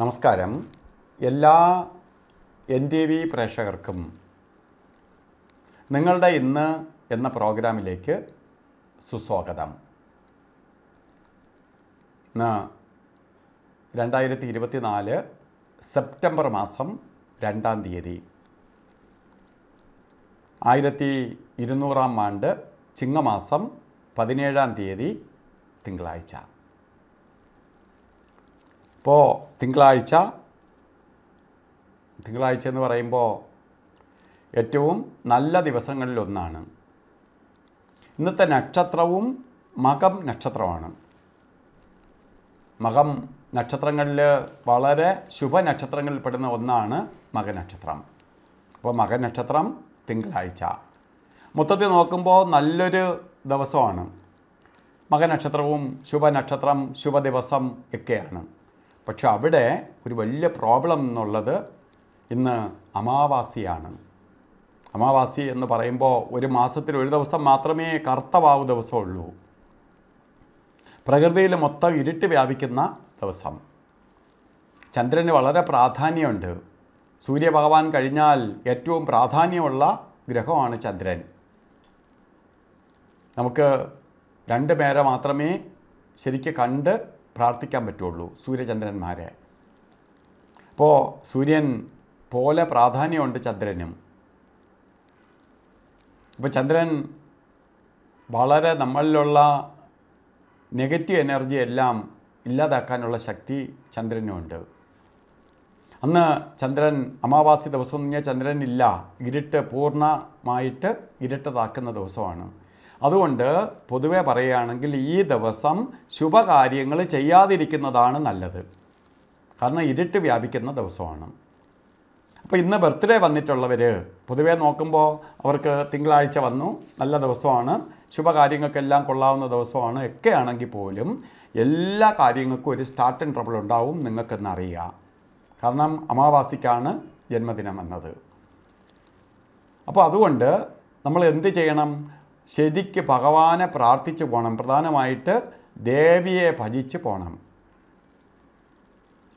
നമസ്കാരം എല്ലാ N T V പ്രേക്ഷകർക്കും നിങ്ങളുടെ ഇന്ന് എന്ന പ്രോഗ്രാമിലേക്ക് സുസ്വാഗതം രണ്ടായിരത്തി ഇരുപത്തിനാല് സെപ്റ്റംബർ മാസം രണ്ടാം തീയതി ആയിരത്തി ഇരുന്നൂറാം ആണ്ട് ചിങ്ങമാസം പതിനേഴാം തീയതി തിങ്കളാഴ്ച ഇപ്പോൾ തിങ്കളാഴ്ച തിങ്കളാഴ്ച എന്ന് പറയുമ്പോൾ ഏറ്റവും നല്ല ദിവസങ്ങളിലൊന്നാണ് ഇന്നത്തെ നക്ഷത്രവും മകം നക്ഷത്രമാണ് മകം നക്ഷത്രങ്ങളിൽ വളരെ ശുഭ നക്ഷത്രങ്ങളിൽ പെടുന്ന ഒന്നാണ് മകനക്ഷത്രം അപ്പോൾ മകനക്ഷത്രം തിങ്കളാഴ്ച മൊത്തത്തിൽ നോക്കുമ്പോൾ നല്ലൊരു ദിവസമാണ് മകനക്ഷത്രവും ശുഭനക്ഷത്രം ശുഭദിവസം ഒക്കെയാണ് പക്ഷെ അവിടെ ഒരു വലിയ പ്രോബ്ലം എന്നുള്ളത് ഇന്ന് അമാവാസിയാണ് അമാവാസി എന്ന് പറയുമ്പോൾ ഒരു മാസത്തിൽ ഒരു ദിവസം മാത്രമേ കർത്തവാവ് ദിവസമുള്ളൂ പ്രകൃതിയിൽ മൊത്തം ഇരുട്ട് വ്യാപിക്കുന്ന ദിവസം ചന്ദ്രന് വളരെ പ്രാധാന്യമുണ്ട് സൂര്യഭഗവാൻ കഴിഞ്ഞാൽ ഏറ്റവും പ്രാധാന്യമുള്ള ഗ്രഹമാണ് ചന്ദ്രൻ നമുക്ക് രണ്ട് പേരെ മാത്രമേ ശരിക്ക് കണ്ട് പ്രാർത്ഥിക്കാൻ പറ്റുള്ളൂ സൂര്യചന്ദ്രന്മാരെ അപ്പോൾ സൂര്യൻ പോലെ പ്രാധാന്യമുണ്ട് ചന്ദ്രനും അപ്പോൾ ചന്ദ്രൻ വളരെ നമ്മളിലുള്ള നെഗറ്റീവ് എനർജി എല്ലാം ഇല്ലാതാക്കാനുള്ള ശക്തി ചന്ദ്രനുമുണ്ട് അന്ന് ചന്ദ്രൻ അമാവാസി ദിവസം ചന്ദ്രനില്ല ഇരുട്ട് പൂർണ്ണമായിട്ട് ഇരുട്ടതാക്കുന്ന ദിവസമാണ് അതുകൊണ്ട് പൊതുവെ പറയുകയാണെങ്കിൽ ഈ ദിവസം ശുഭകാര്യങ്ങൾ ചെയ്യാതിരിക്കുന്നതാണ് നല്ലത് കാരണം ഇരുട്ട് വ്യാപിക്കുന്ന ദിവസമാണ് അപ്പോൾ ഇന്ന് ബർത്ത്ഡേ വന്നിട്ടുള്ളവർ പൊതുവേ നോക്കുമ്പോൾ അവർക്ക് തിങ്കളാഴ്ച വന്നു നല്ല ദിവസമാണ് ശുഭകാര്യങ്ങൾക്കെല്ലാം കൊള്ളാവുന്ന ദിവസമാണ് ഒക്കെ ആണെങ്കിൽ പോലും എല്ലാ കാര്യങ്ങൾക്കും ഒരു സ്റ്റാർട്ട് ആൻഡ് ട്രബിൾ ഉണ്ടാവും നിങ്ങൾക്കെന്നറിയാം കാരണം അമാവാസിക്കാണ് ജന്മദിനം എന്നത് അപ്പോൾ അതുകൊണ്ട് നമ്മൾ എന്ത് ചെയ്യണം ശരിക്ക് ഭഗവാനെ പ്രാർത്ഥിച്ചു പോകണം പ്രധാനമായിട്ട് ദേവിയെ ഭജിച്ച് പോകണം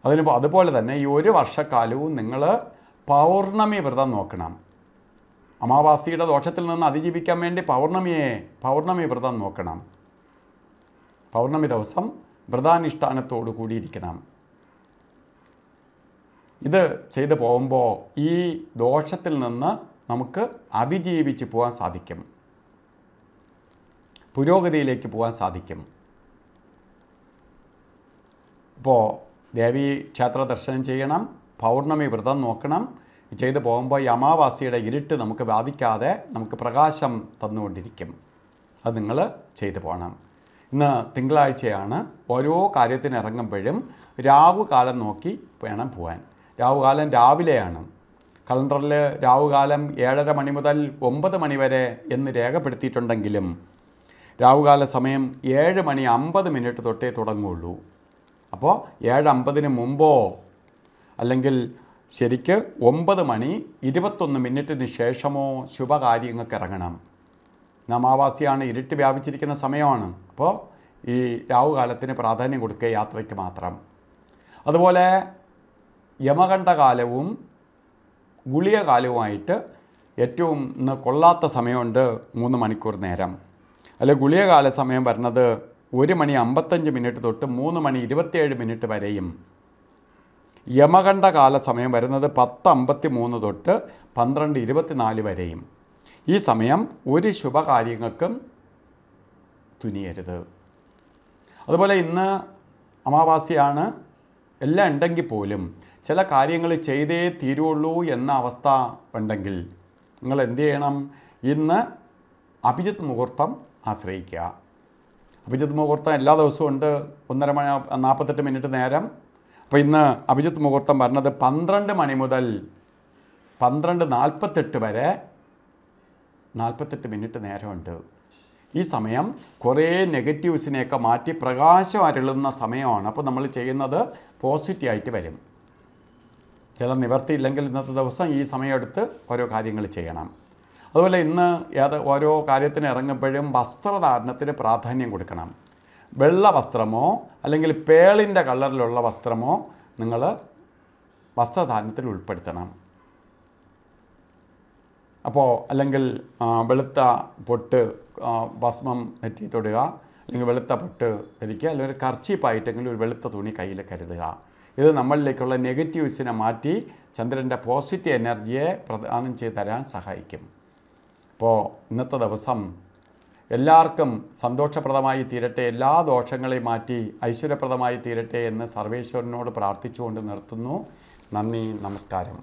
അതിന് അതുപോലെ തന്നെ ഈ ഒരു വർഷക്കാലവും നിങ്ങൾ പൗർണമി വ്രതം നോക്കണം അമാവാസിയുടെ ദോഷത്തിൽ നിന്ന് അതിജീവിക്കാൻ വേണ്ടി പൗർണമിയെ പൗർണമി വ്രതം നോക്കണം പൗർണമി ദിവസം വ്രതാനുഷ്ഠാനത്തോടു കൂടിയിരിക്കണം ഇത് ചെയ്തു പോകുമ്പോൾ ഈ ദോഷത്തിൽ നിന്ന് നമുക്ക് അതിജീവിച്ച് പോകാൻ സാധിക്കും പുരോഗതിയിലേക്ക് പോകാൻ സാധിക്കും ഇപ്പോൾ ദേവി ക്ഷേത്ര ദർശനം ചെയ്യണം പൗർണമി വ്രതം നോക്കണം ചെയ്തു പോകുമ്പോൾ ഈ അമാവാസിയുടെ ഇരുട്ട് നമുക്ക് ബാധിക്കാതെ നമുക്ക് പ്രകാശം തന്നുകൊണ്ടിരിക്കും അത് നിങ്ങൾ ചെയ്തു പോകണം ഇന്ന് തിങ്കളാഴ്ചയാണ് ഓരോ കാര്യത്തിന് ഇറങ്ങുമ്പോഴും രാവുകാലം നോക്കി വേണം പോകാൻ രാവുകാലം രാവിലെയാണ് കലണ്ടറിൽ രാവുകാലം ഏഴര മണി മുതൽ ഒമ്പത് മണി വരെ എന്ന് രേഖപ്പെടുത്തിയിട്ടുണ്ടെങ്കിലും രാഹുകാല സമയം ഏഴ് മണി അമ്പത് മിനിറ്റ് തൊട്ടേ തുടങ്ങുകയുള്ളൂ അപ്പോൾ ഏഴ് അമ്പതിന് മുമ്പോ അല്ലെങ്കിൽ ശരിക്ക് ഒമ്പത് മണി ഇരുപത്തൊന്ന് മിനിറ്റിന് ശേഷമോ ശുഭകാര്യങ്ങൾക്ക് ഇറങ്ങണം നമാവാസിയാണ് ഇരുട്ട് വ്യാപിച്ചിരിക്കുന്ന സമയമാണ് അപ്പോൾ ഈ രാഹുകാലത്തിന് പ്രാധാന്യം കൊടുക്കുക യാത്രയ്ക്ക് മാത്രം അതുപോലെ യമകണ്ഠകാലവും ഗുളിയകാലവുമായിട്ട് ഏറ്റവും ഇന്ന് കൊള്ളാത്ത സമയമുണ്ട് മൂന്ന് മണിക്കൂർ നേരം അല്ലെ ഗുളികകാല സമയം വരുന്നത് ഒരു മണി അമ്പത്തഞ്ച് മിനിറ്റ് തൊട്ട് മൂന്ന് മണി ഇരുപത്തിയേഴ് മിനിറ്റ് വരെയും യമകണ്ഠ കാല സമയം വരുന്നത് പത്ത് അമ്പത്തി മൂന്ന് തൊട്ട് പന്ത്രണ്ട് ഇരുപത്തിനാല് വരെയും ഈ സമയം ഒരു ശുഭകാര്യങ്ങൾക്കും തുനിയരുത് അതുപോലെ ഇന്ന് അമാവാസിയാണ് എല്ലാം ഉണ്ടെങ്കിൽ പോലും ചില കാര്യങ്ങൾ ചെയ്തേ തീരുള്ളൂ എന്ന അവസ്ഥ ഉണ്ടെങ്കിൽ നിങ്ങൾ എന്ത് ചെയ്യണം ഇന്ന് അഭിജിത്ത് മുഹൂർത്തം ആശ്രയിക്കുക അഭിജിത്ത് മുഹൂർത്തം എല്ലാ ദിവസവും ഉണ്ട് ഒന്നര മണി നാൽപ്പത്തെട്ട് മിനിറ്റ് നേരം അപ്പോൾ ഇന്ന് അഭിജിത്ത് മുഹൂർത്തം പറഞ്ഞത് പന്ത്രണ്ട് മണി മുതൽ പന്ത്രണ്ട് നാൽപ്പത്തെട്ട് വരെ നാൽപ്പത്തെട്ട് മിനിറ്റ് നേരമുണ്ട് ഈ സമയം കുറേ നെഗറ്റീവ്സിനെയൊക്കെ മാറ്റി പ്രകാശം അരളുന്ന സമയമാണ് അപ്പോൾ നമ്മൾ ചെയ്യുന്നത് പോസിറ്റീവായിട്ട് വരും ചില നിവർത്തിയില്ലെങ്കിൽ ഇന്നത്തെ ദിവസം ഈ സമയമെടുത്ത് ഓരോ കാര്യങ്ങൾ ചെയ്യണം അതുപോലെ ഇന്ന് ഏത് ഓരോ കാര്യത്തിന് ഇറങ്ങുമ്പോഴും വസ്ത്രധാരണത്തിന് പ്രാധാന്യം കൊടുക്കണം വെള്ള വസ്ത്രമോ അല്ലെങ്കിൽ പേളിൻ്റെ കളറിലുള്ള വസ്ത്രമോ നിങ്ങൾ വസ്ത്രധാരണത്തിൽ ഉൾപ്പെടുത്തണം അപ്പോൾ അല്ലെങ്കിൽ വെളുത്ത പൊട്ട് ഭസ്മം നെറ്റി തൊടുക അല്ലെങ്കിൽ വെളുത്ത പൊട്ട് ധരിക്കുക അല്ലെങ്കിൽ ഒരു കർച്ചീപ്പായിട്ടെങ്കിലും ഒരു വെളുത്ത തുണി കയ്യിൽ കരുതുക ഇത് നമ്മളിലേക്കുള്ള നെഗറ്റീവ്സിനെ മാറ്റി ചന്ദ്രൻ്റെ പോസിറ്റീവ് എനർജിയെ പ്രദാനം ചെയ്ത് തരാൻ സഹായിക്കും അപ്പോൾ ഇന്നത്തെ ദിവസം എല്ലാവർക്കും സന്തോഷപ്രദമായി തീരട്ടെ എല്ലാ ദോഷങ്ങളെയും മാറ്റി ഐശ്വര്യപ്രദമായി തീരട്ടെ എന്ന് സർവേശ്വരനോട് പ്രാർത്ഥിച്ചുകൊണ്ട് നിർത്തുന്നു നന്ദി നമസ്കാരം